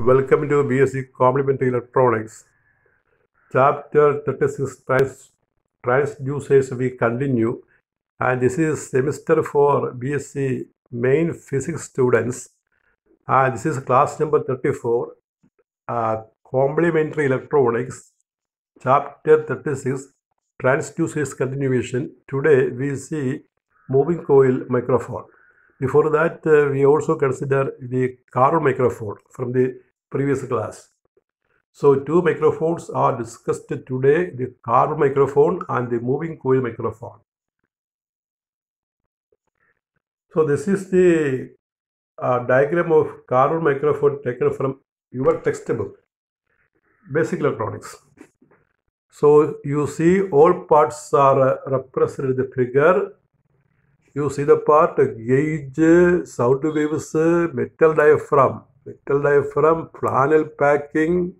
Welcome to BSc Complementary Electronics. Chapter 36 trans, Transducers we continue and this is semester for BSc main physics students and this is class number 34 uh, complementary electronics chapter 36 transducers continuation today we see moving coil microphone before that uh, we also consider the car microphone from the previous class. So two microphones are discussed today, the carbon microphone and the moving coil microphone. So this is the uh, diagram of carbon microphone taken from your textbook, basic electronics. So you see all parts are uh, represented in the figure. You see the part gauge, sound waves, metal diaphragm, metal diaphragm, flannel packing,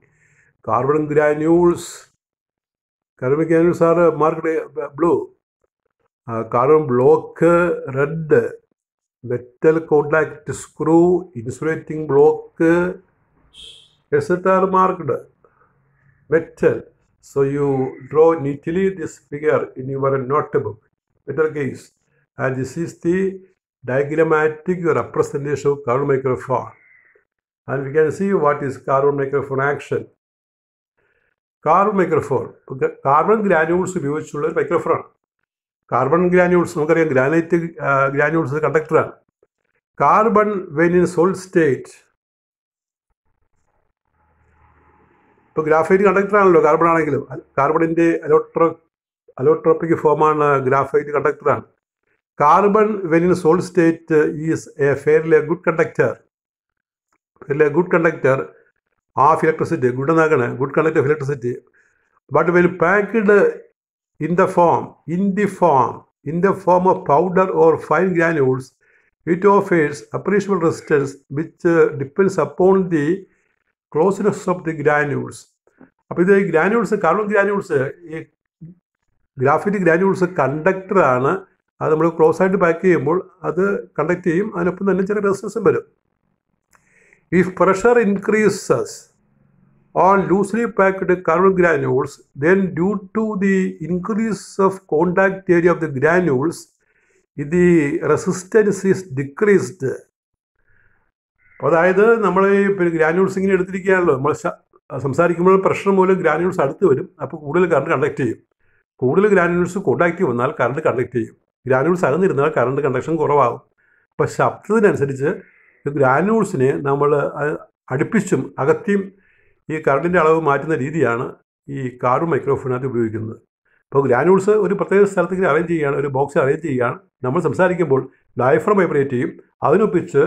carbon granules. Carbon granules are marked uh, blue. Uh, carbon block uh, red. Metal contact screw, insulating block, etc. are marked metal. So you draw neatly this figure in your notebook, metal case. And this is the diagrammatic representation of carbon microphone. and we can see what is carbon microphone action. Carbon microphone carbon granules ഉപയോഗിച്ചുള്ള ഒരു മൈക്രോഫോണാണ് carbon granules നമുക്കറിയാം granite granules കണ്ടക്ടറാണ് carbon when in solid state ഇപ്പോൾ graphite കണ്ടക്ടറാണല്ലോ carbon ആണെങ്കിലും കാർബണിൻ്റെ അലോട്രോ അലോട്രോപ്പിക് ഫോമാണ് ഗ്രാഫൈറ്റ് കണ്ടക്ടറാണ് carbon when in solid state is a fairly a good conductor അല്ലെ good conductor of electricity good എന്നാക്കണ good conductor of electricity but when packed in the form in the form in the form of powder or fine granules it offers appreciable resistance which depends upon the closeness of the granules അപ്പോൾ ഇത് granules carbon granules ഈ ഗ്രാഫിറ്റ് granules കണ്ടക്ടറാണ് അത് നമ്മൾ close ആയിട്ട് pack ചെയ്യുമ്പോൾ അത് conduct ചെയ്യും അതിനൊപ്പം തന്നെ ചെറിയ റെസിസ്റ്റൻസും വരും If pressure increases on loosely packed carbon granules, then due to the increase of contact area of the granules, the resistance is decreased. അതായത് നമ്മൾ ഈ ഗ്രാനുൾസ് ഇങ്ങനെ എടുത്തിരിക്കുകയാണല്ലോ നമ്മൾ സംസാരിക്കുമ്പോൾ പ്രഷർ മൂലം ഗ്രാനുൾസ് അടുത്ത് വരും അപ്പോൾ കൂടുതൽ കറണ്ട് കണ്ടക്ട് ചെയ്യും കൂടുതൽ ഗ്രാനുൾസ് കോണ്ടാക്ട് വന്നാൽ കറണ്ട് കണ്ടക്ട് ചെയ്യും ഗ്രാനുൾസ് അകന്നിരുന്നാൽ കറണ്ട് കണ്ടക്ഷൻ കുറവാകും അപ്പോൾ ശബ്ദത്തിനനുസരിച്ച് ഗ്രാനൂൾസിനെ നമ്മൾ അടുപ്പിച്ചും അകത്തിയും ഈ കറണ്ടിൻ്റെ അളവ് മാറ്റുന്ന രീതിയാണ് ഈ കാർബൺ മൈക്രോഫോണിനകത്ത് ഉപയോഗിക്കുന്നത് അപ്പോൾ ഗ്രാനുൾസ് ഒരു പ്രത്യേക സ്ഥലത്തേക്ക് അറേഞ്ച് ചെയ്യുകയാണ് ഒരു ബോക്സ് അറേഞ്ച് ചെയ്യുകയാണ് നമ്മൾ സംസാരിക്കുമ്പോൾ ഡയഫ്രം വൈബ്രേറ്റ് ചെയ്യും അതിനൊപ്പിച്ച്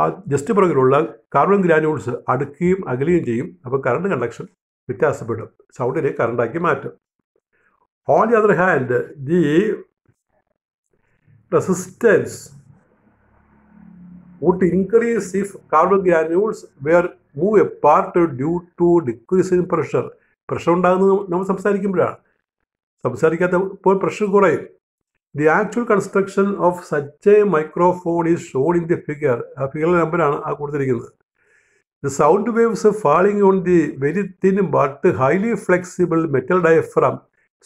ആ ജസ്റ്റ് പുറകിലുള്ള കാർബൺ ഗ്രാനുൾസ് അടുക്കുകയും അകലുകയും ചെയ്യും അപ്പോൾ കറണ്ട് കണ്ടക്ഷൻ വ്യത്യാസപ്പെടും സൗണ്ടിനെ കറണ്ടാക്കി മാറ്റും on the other hand the resistance would increase if carbon granules were move apart due to decrease in pressure pressure ഉണ്ടാകുന്നത് നമ്മൾ സംസാരിക്കുമ്പോഴാണ് സംസാരിക്കാത്തപ്പോൾ പ്രഷർ കുറയും the actual construction of such a microphone is shown in the figure ആ ഫിഗറിലെ നമ്പറാണ് ആ കൊടുത്തിരിക്കുന്നത് the sound waves falling on the very thin but highly flexible metal diaphragm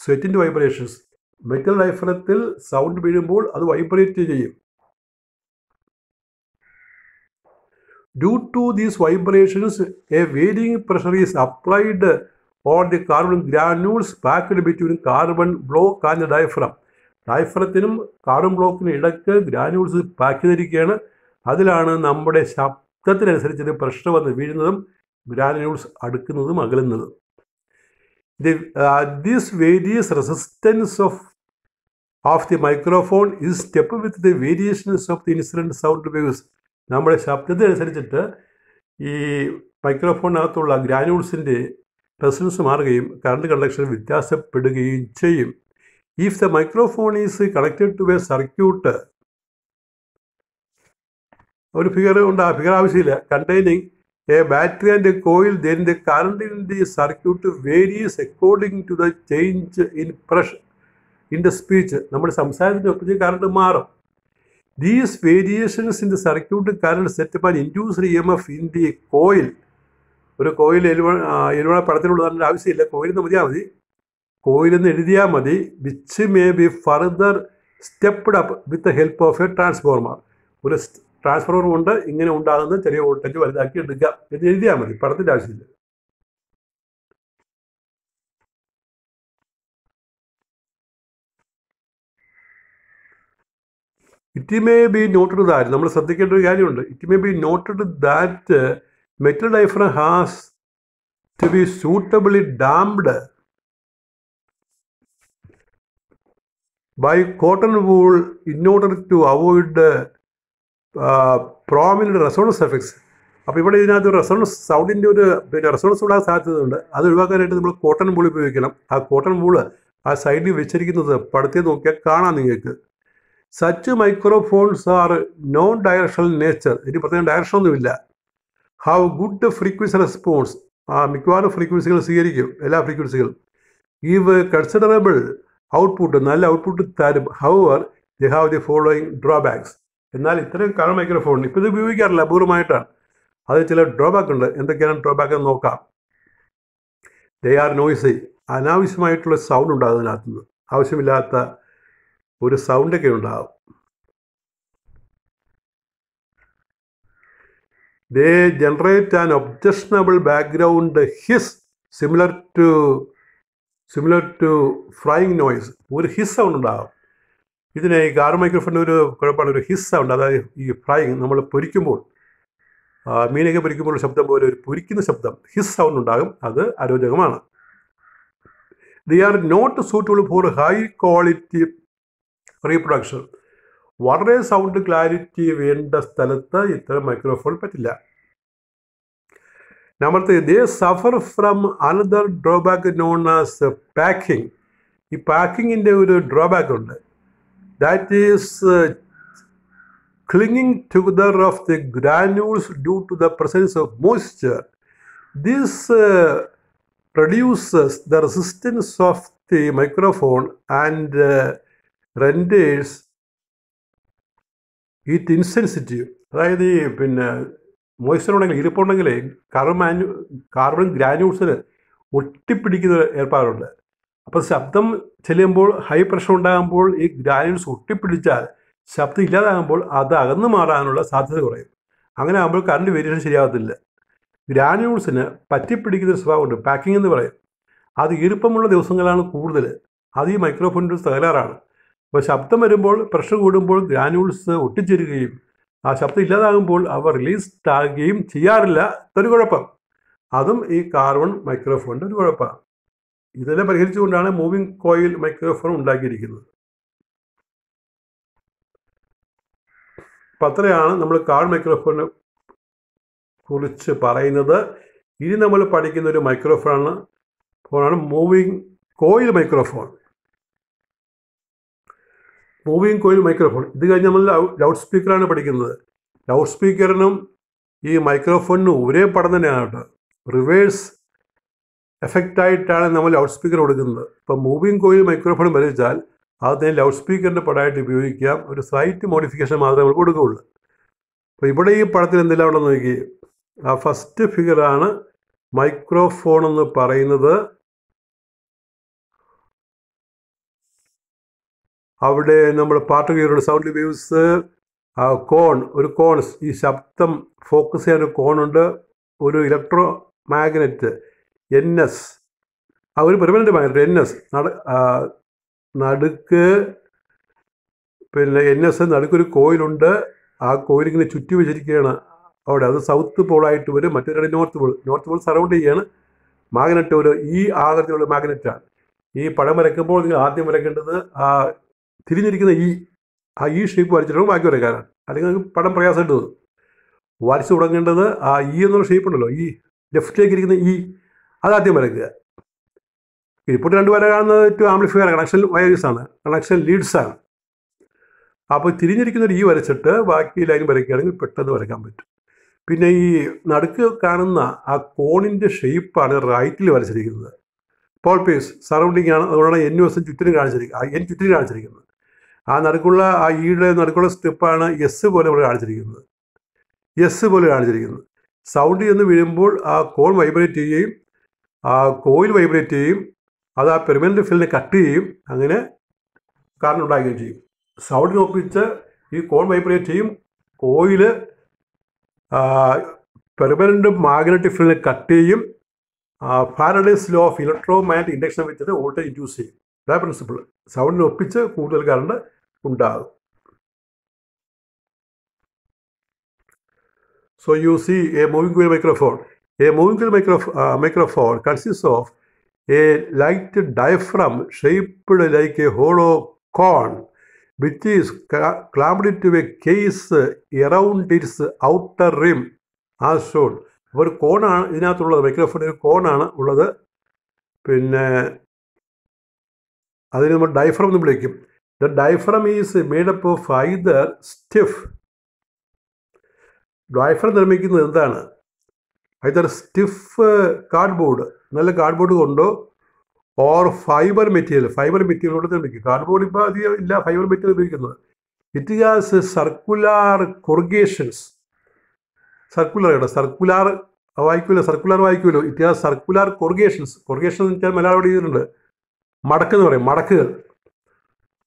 സ്വെറ്റിൻ്റെ വൈബ്രേഷൻസ് മെറ്റൽ ഡയഫ്രത്തിൽ സൗണ്ട് വീഴുമ്പോൾ അത് വൈബ്രേറ്റ് ചെയ്യും Due to these vibrations, a varying pressure is applied on the carbon granules packed between carbon block and the diaphragm. ഡയഫ്രത്തിനും carbon ബ്ലോക്കിനും ഇടയ്ക്ക് granules pack ചെയ്തിരിക്കുകയാണ് അതിലാണ് നമ്മുടെ ശബ്ദത്തിനനുസരിച്ച് പ്രഷർ വന്ന് വീഴുന്നതും ഗ്രാനുൾസ് അടുക്കുന്നതും അകലുന്നതും these various resistance of of the microphone is step with the variations of the incident sound waves നമ്മുടെ അനുസരിച്ചിട്ട് ഈ മൈക്രോഫോണിനകത്തുള്ള ഗ്രാനൂൾസിൻ്റെ പ്രസൻസ് മാറുകയും കറണ്ട് കണ്ടക്ഷൻ വ്യത്യാസപ്പെടുകയും ചെയ്യും if the microphone is connected to a circuit ഒരു ഫിഗർ ഉണ്ട് ആ ഫിഗർ ആവശ്യമില്ല containing a battery and a coil then the current in the circuit varies according to the change in pressure in the speech നമ്മുടെ ഒപ്പിച്ച് current മാറും these variations in the circuit the set current set E M F in the coil ഒരു coil എലുവ എലുവ പടത്തിലുള്ളതാണെങ്കിൽ ആവശ്യമില്ല coil എന്ന് മതിയാൽ മതി കോയിൽ എന്ന് എഴുതിയാൽ മതി which may be further stepped up with the help of a transformer ഒരു ട്രാൻസ്ഫോർമർ കൊണ്ട് ഇങ്ങനെ ഉണ്ടാകുന്ന ചെറിയ വോൾട്ടേജ് വലുതാക്കി എടുക്കുക എന്ന് എഴുതിയാൽ മതി പടത്തിൻ്റെ ആവശ്യമില്ല it may be noted that നമ്മൾ ശ്രദ്ധിക്കേണ്ട ഒരു കാര്യമുണ്ട് it may be noted that metal diaphragm has to be suitably damped by cotton wool in order to avoid prominent resonance effects അപ്പോൾ ഇവിടെ ഇതിനകത്ത് റെസോണൻസ് സൗണ്ടിൻ്റെ ഒരു പിന്നെ റെസോണൻസ് ഉണ്ടാകാൻ സാധ്യതയുണ്ട് അത് ഒഴിവാക്കാനായിട്ട് നമ്മൾ കോട്ടൺ വൂൾ ഉപയോഗിക്കണം ആ കോട്ടൺ വൂൾ ആ സൈഡിൽ വെച്ചിരിക്കുന്നത് പടത്തിൽ നോക്കിയാൽ കാണാം നിങ്ങൾക്ക് such microphones are non directional nature ഇതിന് പ്രത്യേകം ഡയറക്ഷൻ ഒന്നുമില്ല ഹാവ് ഗുഡ് ഫ്രീക്വൻസി റെസ്പോൺസ് ആ മിക്കവാറും ഫ്രീക്വൻസികൾ സ്വീകരിക്കും എല്ലാ ഫ്രീക്വൻസികളും ഇവ കൺസിഡറബിൾ ഔട്ട്പുട്ട് നല്ല ഔട്ട്പുട്ട് തരും അവർ they have the following drawbacks എന്നാൽ ഇത്തരം കാർ മൈക്രോഫോൺ ഇപ്പോൾ ഇത് ഉപയോഗിക്കാറില്ല അപൂർവമായിട്ടാണ് അത് ചില ഡ്രോബാക്ക് ഉണ്ട് എന്തൊക്കെയാണ് ഡ്രോബാക്ക് എന്ന് നോക്കാം ദേ ആർ നോയിസ് അനാവശ്യമായിട്ടുള്ള സൗണ്ട് ഉണ്ടാകുന്നതിനകത്തുനിന്ന് ആവശ്യമില്ലാത്ത ഒരു സൗണ്ടൊക്കെ ഉണ്ടാവും they generate an objectionable background hiss similar to similar to frying noise ഒരു ഹിസ് സൗണ്ട് ഉണ്ടാകും ഇതിന് ഈ കാർ മൈക്രോഫോണിന് ഒരു കുഴപ്പമാണ് ഒരു ഹിസ് സൗണ്ട് അതായത് ഈ ഫ്രൈങ് നമ്മൾ പൊരിക്കുമ്പോൾ മീനൊക്കെ പൊരിക്കുമ്പോൾ ശബ്ദം പോലെ ഒരു പൊരിക്കുന്ന ശബ്ദം ഹിസ് സൗണ്ട് ഉണ്ടാകും അത് അരോചകമാണ് they are not suitable for high quality reproduction വളരെ സൗണ്ട് ക്ലാരിറ്റി വേണ്ട സ്ഥലത്ത് ഇത്തരം മൈക്രോഫോൺ പറ്റില്ല number they suffer from another drawback known as packing ഈ പാക്കിങ്ങിൻ്റെ ഒരു ഡ്രോബാക്ക് ഉണ്ട് that is clinging together of the granules due to the presence of moisture. This uh, reduces the resistance of the microphone and uh, renders it insensitive അതായത് ഈ പിന്നെ moisture ഉണ്ടെങ്കിൽ ഇരിപ്പുണ്ടെങ്കിൽ carbon carbon ഗ്രാനുൾസിന് ഒട്ടിപ്പിടിക്കുന്ന ഏർപ്പാടുണ്ട് അപ്പോൾ ശബ്ദം ചെല്ലുമ്പോൾ ഹൈ പ്രഷർ ഉണ്ടാകുമ്പോൾ ഈ granules ഒട്ടിപ്പിടിച്ചാൽ ശബ്ദം ഇല്ലാതാകുമ്പോൾ അത് അകന്നു മാറാനുള്ള സാധ്യത കുറയും അങ്ങനെ ആകുമ്പോൾ കറണ്ട് വേരിയേഷൻ ശരിയാകത്തില്ല ഗ്രാനുൾസിന് പറ്റിപ്പിടിക്കുന്ന ഒരു സ്വഭാവമുണ്ട് പാക്കിംഗ് എന്ന് പറയും അത് ഈർപ്പമുള്ള ദിവസങ്ങളാണ് കൂടുതൽ അത് ഈ മൈക്രോഫോണിൻ്റെ തകരാറാണ് അപ്പോൾ ശബ്ദം വരുമ്പോൾ പ്രഷർ കൂടുമ്പോൾ ഗ്രാനുൾസ് ഒട്ടിച്ചേരുകയും ആ ശബ്ദം ഇല്ലാതാകുമ്പോൾ അവ റിലീസ് ആകുകയും ചെയ്യാറില്ല ഇതൊരു കുഴപ്പം അതും ഈ കാർബൺ മൈക്രോഫോണിൻ്റെ ഒരു കുഴപ്പമാണ് ഇതെല്ലാം പരിഹരിച്ചുകൊണ്ടാണ് മൂവിങ് കോയിൽ മൈക്രോഫോൺ ഉണ്ടാക്കിയിരിക്കുന്നത് അപ്പം അത്രയാണ് നമ്മൾ കാൾ മൈക്രോഫോണിനെ കുറിച്ച് പറയുന്നത് ഇനി നമ്മൾ പഠിക്കുന്ന ഒരു മൈക്രോഫോണാണ് ഫോണാണ് moving coil microphone moving coil microphone ഇത് കഴിഞ്ഞ് നമ്മൾ ലൗഡ് സ്പീക്കറാണ് പഠിക്കുന്നത് ലൗഡ് സ്പീക്കറിനും ഈ മൈക്രോഫോണിനും ഒരേ പടം തന്നെയാണ് റിവേഴ്സ് എഫക്റ്റായിട്ടാണ് നമ്മൾ ലൗഡ് സ്പീക്കർ കൊടുക്കുന്നത് ഇപ്പം മൂവിങ് കോയിൽ മൈക്രോഫോൺ വരച്ചാൽ അത് തന്നെ ലൗഡ് സ്പീക്കറിൻ്റെ പടമായിട്ട് ഉപയോഗിക്കാം ഒരു സ്ലൈറ്റ് മോഡിഫിക്കേഷൻ മാത്രമേ നമ്മൾ കൊടുക്കുകയുള്ളൂ അപ്പോൾ ഇവിടെ ഈ പടത്തിൽ എന്തെല്ലാം ഉണ്ടെന്ന് നോക്കി ആ ഫസ്റ്റ് ഫിഗറാണ് മൈക്രോഫോൺ എന്ന് പറയുന്നത് അവിടെ നമ്മൾ പാട്ട് കീറുള്ള സൗണ്ട് വേവ്സ് കോൺ ഒരു കോൺ ഈ ശബ്ദം ഫോക്കസ് ചെയ്യാൻ ഒരു കോണുണ്ട് ഒരു ഇലക്ട്രോ മാഗ്നറ്റ് എൻ എസ് ആ ഒരു പെർമനൻ്റ് മാഗ്നറ്റ് എൻ എസ് നട നടുക്ക് പിന്നെ എൻ എസ് നടുക്കൊരു കോയിലുണ്ട് ആ കോയിലിങ്ങനെ ചുറ്റി വെച്ചിരിക്കുകയാണ് അവിടെ അത് സൗത്ത് പോളായിട്ട് വരും മറ്റേ north pole north pole surround ചെയ്യാണ് മാഗ്നറ്റ് ഒരു ഈ ആകൃതിയുള്ള മാഗ്നറ്റാണ് ഈ പടം വരയ്ക്കുമ്പോൾ നിങ്ങൾ ആദ്യം വരയ്ക്കേണ്ടത് ആ തിരിഞ്ഞിരിക്കുന്ന ഈ ആ ഈ ഷേപ്പ് വരച്ചിട്ടാണ് ബാക്കി വരയ്ക്കാനാണ് അല്ലെങ്കിൽ നമുക്ക് പടം പ്രയാസമായിട്ട് തോന്നും വരച്ചു തുടങ്ങേണ്ടത് ആ ഈ എന്നുള്ള ഷേപ്പ് ഉണ്ടല്ലോ ഈ ലെഫ്റ്റിലേക്ക് ഇരിക്കുന്ന ഈ അത് ആദ്യം വരയ്ക്കുക ഇപ്പോൾ രണ്ട് വര കാണുന്നത് ടു ആംപ്ലിഫയർ കണക്ഷൻ വയർസ് ആണ് കണക്ഷൻ ലീഡ്സ് ആണ് അപ്പോൾ തിരിഞ്ഞിരിക്കുന്ന ഈ വരച്ചിട്ട് ബാക്കി ലൈൻ വരയ്ക്കുകയാണെങ്കിൽ പെട്ടെന്ന് വരയ്ക്കാൻ പറ്റും പിന്നെ ഈ നടുക്ക് കാണുന്ന ആ കോണിൻ്റെ ഷേപ്പാണ് റൈറ്റിൽ വരച്ചിരിക്കുന്നത് പോൾ പേസ് സറൗണ്ടിങ് ആണ് അതുകൊണ്ടാണ് എൻ എസ് ചുറ്റിനും കാണിച്ചിരിക്കുക എൻ ചുറ്റിനും കാണിച്ചിരിക്കുന്നത് ആ നടുക്കുള്ള ആ ഈയുടെ നടുക്കുള്ള സ്റ്റെപ്പാണ് എസ് പോലെ ഇവിടെ കാണിച്ചിരിക്കുന്നത് എസ് പോലെ കാണിച്ചിരിക്കുന്നത് സൗണ്ട് എന്ന് വീഴുമ്പോൾ ആ കോൺ വൈബ്രേറ്റ് ചെയ്യുകയും ആ കോയിൽ വൈബ്രേറ്റ് ചെയ്യും അത് ആ പെർമനൻ്റ് ഫീൽഡിനെ കട്ട് ചെയ്യും അങ്ങനെ കാരണം ഉണ്ടാകുകയും ചെയ്യും ഒപ്പിച്ച് ഈ കോൺ വൈബ്രേറ്റ് ചെയ്യും കോയിൽ പെർമനൻ്റ് മാഗ്നറ്റിക് ഫീൽഡിനെ കട്ട് ചെയ്യും Faraday's law of electro magnet induction വെച്ചിട്ട് വോൾട്ടേജ് ഇൻഡ്യൂസ് ചെയ്യും അതാ പ്രിൻസിപ്പിൾ ഒപ്പിച്ച് കൂടുതൽ കറണ്ട് ഉണ്ടാകും so you see a moving grill microphone a moving grill micro microphone consists of a light diaphragm shaped like a hollow cone with is clamped to a case around its outer rim as shown ഒരു കോണാണ് ഇതിനകത്തുള്ളത് മൈക്രോഫോണിന് കോണാണ് ഉള്ളത് പിന്നെ അതിന് നമ്മൾ ഡൈഫ്രം എന്ന് വിളിക്കും The diaphragm is made up of either stiff diaphragm നിർമ്മിക്കുന്നത് എന്താണ് ഐതർ സ്റ്റിഫ് കാർഡ്ബോർഡ് നല്ല കാർഡ്ബോർഡ് കൊണ്ടോ or fibre material fibre material കൊണ്ട് നിർമ്മിക്കും കാർഡ്ബോർഡ് ഇപ്പോൾ അധികം ഇല്ല ഫൈബർ മെറ്റീരിയൽ ഉപയോഗിക്കുന്നത് it has circular corrugations circular കേട്ടോ സർക്കുലാർ വായിക്കുമല്ലോ സർക്കുലർ വായിക്കുമല്ലോ it has circular corrugations corrugation എന്ന് വെച്ചാൽ മലയാളം ഇവിടെ ചെയ്തിട്ടുണ്ട് മടക്ക് എന്ന് പറയും മടക്കുകൾ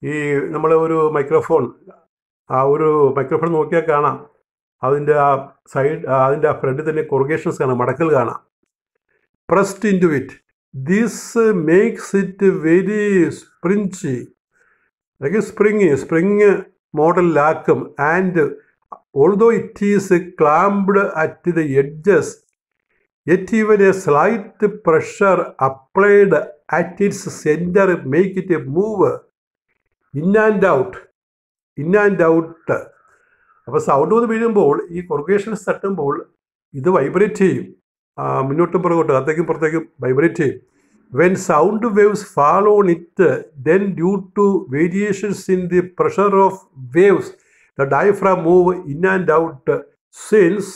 ഈ നമ്മൾ ഒരു മൈക്രോഫോൺ ആ ഒരു മൈക്രോഫോൺ നോക്കിയാൽ കാണാം അതിൻ്റെ ആ സൈഡ് അതിൻ്റെ ആ ഫ്രണ്ടിൽ തന്നെ കൊറുഗേഷൻസ് കാണാം മടക്കൽ കാണാം pressed into it this makes it very springy അല്ലെങ്കിൽ സ്പ്രിങ് സ്പ്രിങ് മോഡലിലാക്കും and although it is clamped at the edges yet even a slight pressure applied at its centre make it a move in and out in and out അപ്പോൾ sound വന്ന് വീഴുമ്പോൾ ഈ കൊറുഗേഷൻസ് തട്ടുമ്പോൾ ഇത് vibrate ചെയ്യും മുന്നോട്ടും പുറകോട്ട് അകത്തേക്കും പുറത്തേക്കും വൈബ്രേറ്റ് ചെയ്യും when sound waves fall on it then due to variations in the pressure of waves the diaphragm move in and out since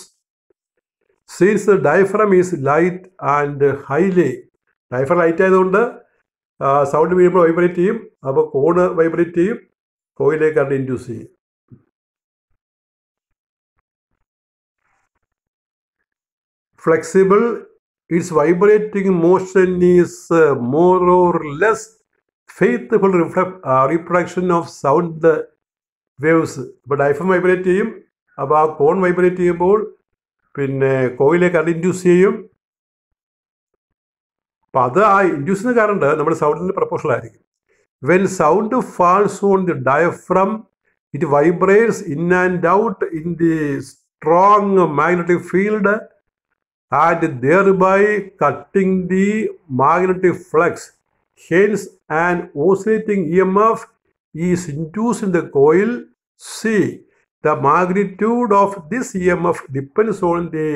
since the diaphragm is light and highly diaphragm light ആയതുകൊണ്ട് sound വീഴുമ്പോൾ vibrate ചെയ്യും അപ്പോൾ cone vibrate ചെയ്യും കോയിലേക്ക് current induce ചെയ്യും flexible its vibrating motion is more or less faithful reflect reproduction of sound waves ഇപ്പോൾ diaphragm vibrate ചെയ്യും അപ്പോൾ ആ കോൺ വൈബ്രേറ്റ് ചെയ്യുമ്പോൾ പിന്നെ കോയിലേക്ക് കറണ്ട് ഇൻഡ്യൂസ് ചെയ്യും അപ്പോൾ അത് ആ ഇൻഡ്യൂസിന് കാരണം നമ്മുടെ സൗണ്ടിൻ്റെ പ്രപ്പോഷണൽ ആയിരിക്കും when sound falls on the diaphragm it vibrates in and out in the strong magnetic field and thereby cutting the magnetic flux hence and oscillating E M F is induce in the coil see the magnitude of this E M F depends on the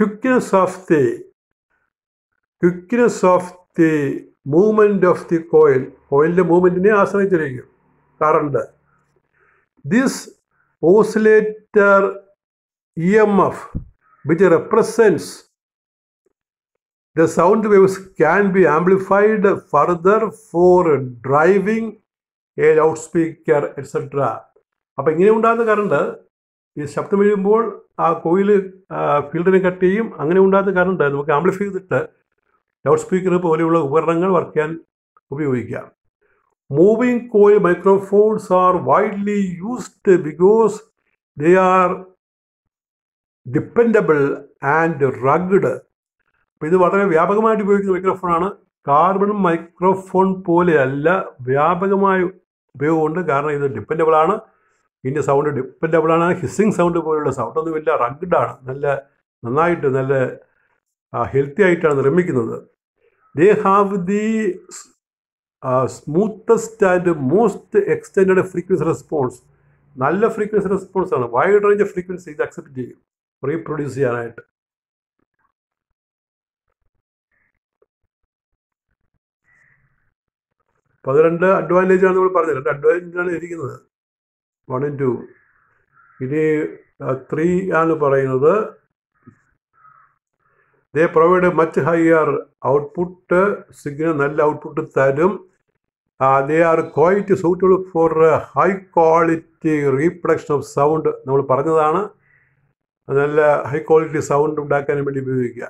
quickness of the quickness of the movement of the coil കോയിലിൻ്റെ മൂവ്മെൻറ്റിനെ ആശ്രയിച്ചിരിക്കും current this oscillator E M F which represents the sound waves can be amplified further for driving a loudspeaker etc. അപ്പോൾ ഇങ്ങനെ ഉണ്ടാകുന്ന current ഈ ശബ്ദം വീഴുമ്പോൾ ആ കോയിൽ ഫീൽഡിനെ കട്ട് ചെയ്യും അങ്ങനെ ഉണ്ടാകുന്ന കറണ്ട് നമുക്ക് ആംപ്ലിഫൈ ചെയ്തിട്ട് ലൗഡ് സ്പീക്കർ പോലെയുള്ള ഉപകരണങ്ങൾ വർക്ക് ചെയ്യാൻ ഉപയോഗിക്കാം moving coil microphones are widely used because they are dependable and rugged അപ്പോൾ ഇത് വളരെ വ്യാപകമായിട്ട് ഉപയോഗിക്കുന്ന മൈക്രോഫോണാണ് കാർബൺ മൈക്രോഫോൺ പോലെയല്ല വ്യാപകമായ ഉപയോഗമുണ്ട് കാരണം ഇത് ഡിപ്പെൻഡബിളാണ് ഇതിൻ്റെ സൗണ്ട് ഡിപ്പെൻഡബിളാണ് ഹിസ്സിങ് സൗണ്ട് പോലെയുള്ള സൗണ്ട് പോലുള്ള സൗണ്ടൊന്നുമില്ല റഗ്ഡാണ് നല്ല നന്നായിട്ട് നല്ല ഹെൽത്തി ആയിട്ടാണ് നിർമ്മിക്കുന്നത് they have the smoothest and most extend frequency response നല്ല ഫ്രീക്വൻസി റെസ്പോൺസ് ആണ് വൈഡ് റേഞ്ച് ഫ്രീക്വൻസി ഇത് അക്സെപ്റ്റ് ചെയ്യും റീപ്രൊഡ്യൂസ് ചെയ്യാനായിട്ട് പതിരണ്ട് അഡ്വാൻറ്റേജ് ആണ് നമ്മൾ പറഞ്ഞത് രണ്ട് അഡ്വാൻറ്റേജാണ് ഇരിക്കുന്നത് വൺ ഇൻ ടു ഇനി ത്രീ ആണ് പറയുന്നത് they provide much higher output signal നല്ല ഔട്ട്പുട്ട് തരും they are quality suitable for high quality reproduction of sound നമ്മൾ പറഞ്ഞതാണ് നല്ല ഹൈ ക്വാളിറ്റി സൗണ്ട് ഉണ്ടാക്കാൻ വേണ്ടി ഉപയോഗിക്കുക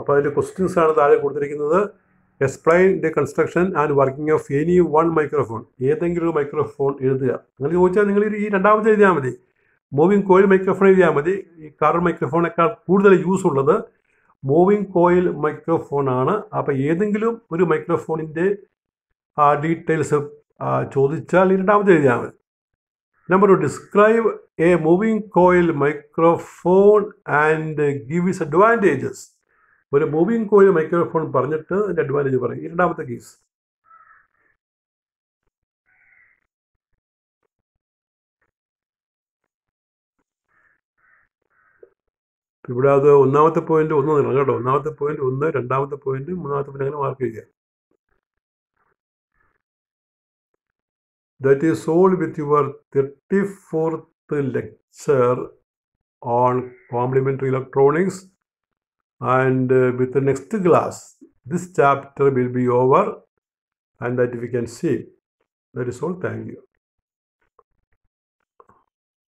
അപ്പോൾ അതിൻ്റെ ക്വസ്റ്റ്യൻസ് ആണ് താഴെ കൊടുത്തിരിക്കുന്നത് explain the construction and working of any one microphone ഏതെങ്കിലും ഒരു മൈക്രോഫോൺ എഴുതുക അങ്ങനെ ചോദിച്ചാൽ നിങ്ങൾ ഈ രണ്ടാമത്തെ എഴുതിയാൽ മതി മൂവിങ് കോയിൽ മൈക്രോഫോൺ ചെയ്താൽ മതി ഈ കാർ മൈക്രോഫോണേക്കാൾ കൂടുതൽ യൂസ് ഉള്ളത് മൂവിങ് കോയിൽ ആണ് അപ്പോൾ ഏതെങ്കിലും ഒരു മൈക്രോഫോണിൻ്റെ ഡീറ്റെയിൽസ് ചോദിച്ചാൽ രണ്ടാമത് എഴുതിയാൽ മതി number describe a moving coil microphone and give its advantages ഒരു മൂവിങ് കോയിൽ മൈക്രോഫോൺ പറഞ്ഞിട്ട് അതിൻ്റെ അഡ്വാൻറ്റേജ് പറയും രണ്ടാമത്തെ കേസ് ഇവിടെ അത് ഒന്നാമത്തെ പോയിന്റ് ഒന്ന് നിറം കേട്ടോ ഒന്നാമത്തെ പോയിന്റ് ഒന്ന് രണ്ടാമത്തെ പോയിന്റ് മൂന്നാമത്തെ പോയിന്റ് അങ്ങനെ മാർക്ക് ചെയ്യുക that is solved with your thirty fourth lecture on complementary electronics and with next class this chapter will be over and that we can see that is all thank U